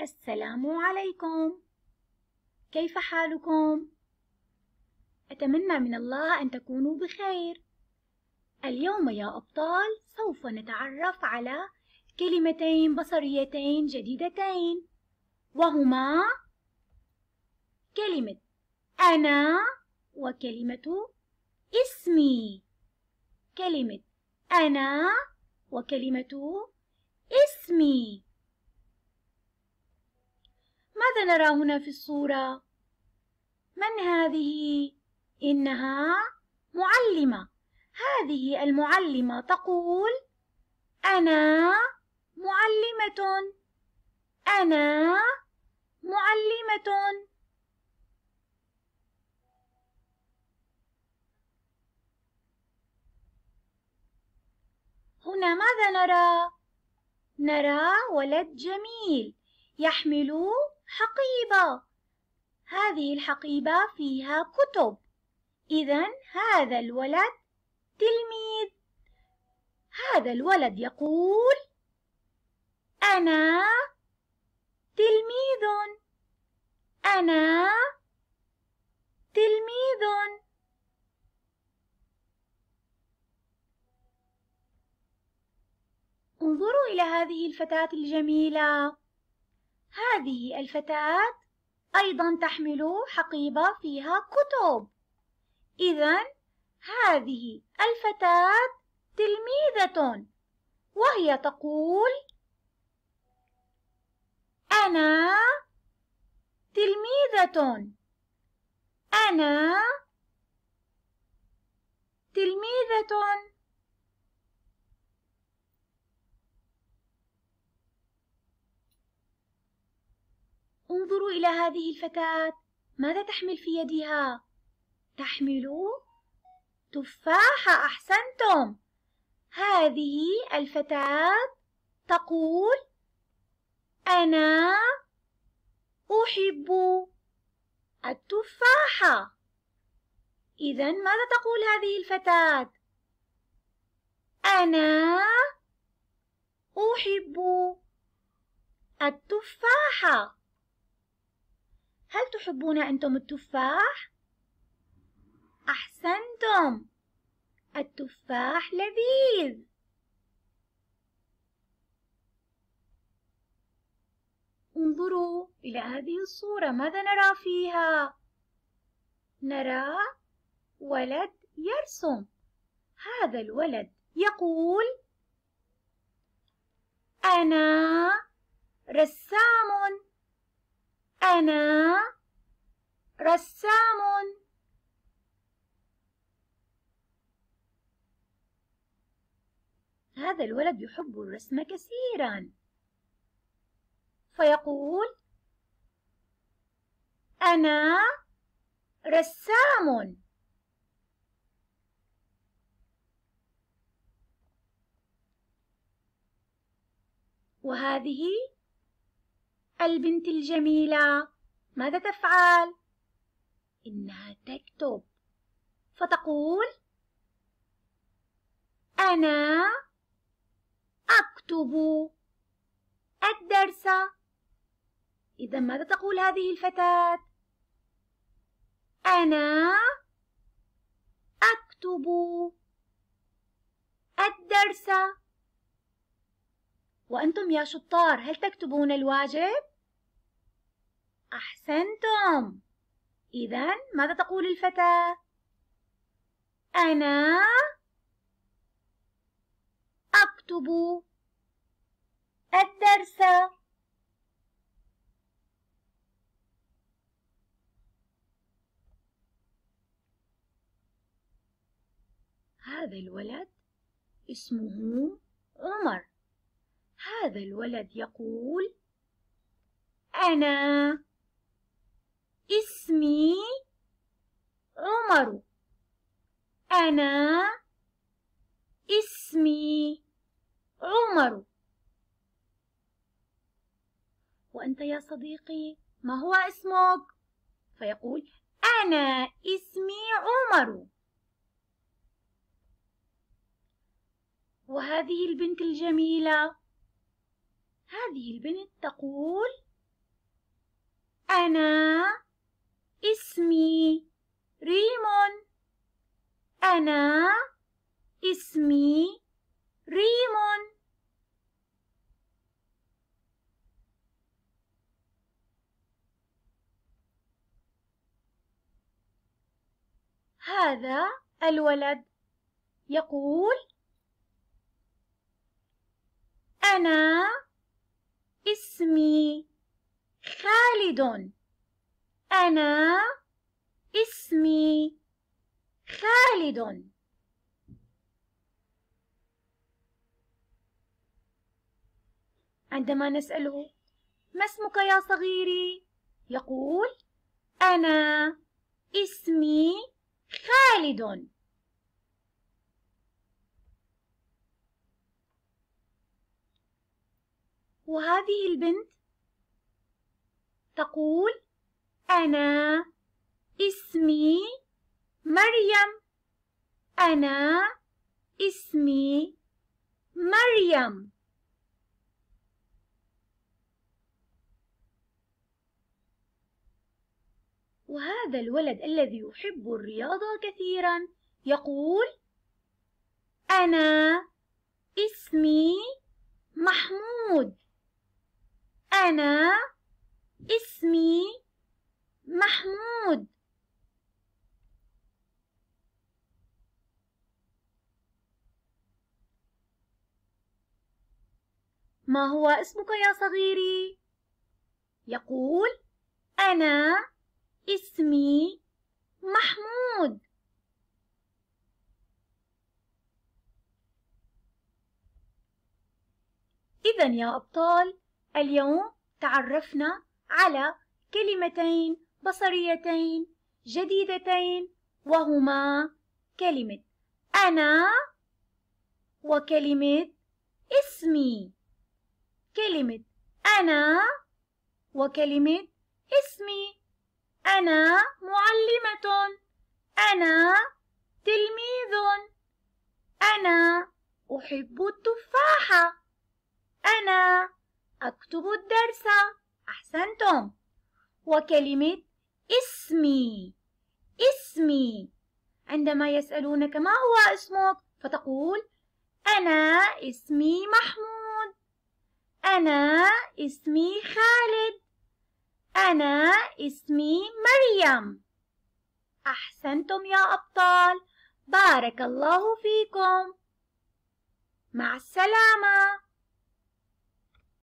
السلام عليكم كيف حالكم اتمنى من الله ان تكونوا بخير اليوم يا ابطال سوف نتعرف على كلمتين بصريتين جديدتين وهما كلمه انا وكلمه اسمي كلمه انا وكلمه اسمي ماذا نرى هنا في الصورة؟ من هذه؟ إنها معلمة هذه المعلمة تقول أنا معلمة أنا معلمة هنا ماذا نرى؟ نرى ولد جميل يحمل حقيبة هذه الحقيبة فيها كتب إذا هذا الولد تلميذ هذا الولد يقول أنا تلميذ أنا تلميذ انظروا إلى هذه الفتاة الجميلة هذه الفتاة أيضا تحمل حقيبة فيها كتب إذا هذه الفتاة تلميذة وهي تقول أنا تلميذة أنا تلميذة انظروا إلى هذه الفتاة ماذا تحمل في يدها؟ تحمل تفاحة أحسنتم هذه الفتاة تقول أنا أحب التفاحة إذا ماذا تقول هذه الفتاة؟ أنا أحب التفاحة هل تحبون أنتم التفاح؟ أحسنتم التفاح لذيذ انظروا إلى هذه الصورة ماذا نرى فيها؟ نرى ولد يرسم هذا الولد يقول أنا رسم أنا رسام هذا الولد يحب الرسم كثيرا فيقول أنا رسام وهذه البنت الجميلة ماذا تفعل؟ إنها تكتب فتقول أنا أكتب الدرس إذا ماذا تقول هذه الفتاة؟ أنا أكتب الدرس وأنتم يا شطار هل تكتبون الواجب؟ أحسنتم إذا ماذا تقول الفتاة؟ أنا أكتب الدرس هذا الولد اسمه عمر هذا الولد يقول أنا اسمي عمر أنا اسمي عمر وأنت يا صديقي ما هو اسمك؟ فيقول أنا اسمي عمر وهذه البنت الجميلة هذه البنت تقول أنا اسمي ريم أنا اسمي ريم هذا الولد يقول أنا خالد أنا اسمي خالد عندما نسأله ما اسمك يا صغيري يقول أنا اسمي خالد وهذه البنت تقول أنا اسمي مريم أنا اسمي مريم وهذا الولد الذي يحب الرياضة كثيرا يقول أنا اسمي محمود أنا اسمي محمود ما هو اسمك يا صغيري؟ يقول أنا اسمي محمود إذا يا أبطال اليوم تعرفنا على كلمتين بصريتين جديدتين وهما كلمة أنا وكلمة اسمي كلمة أنا وكلمة اسمي أنا معلمة أنا تلميذ أنا أحب التفاحة أنا أكتب الدرس أحسنتم وكلمة اسمي اسمي عندما يسألونك ما هو اسمك فتقول أنا اسمي محمود أنا اسمي خالد أنا اسمي مريم أحسنتم يا أبطال بارك الله فيكم مع السلامة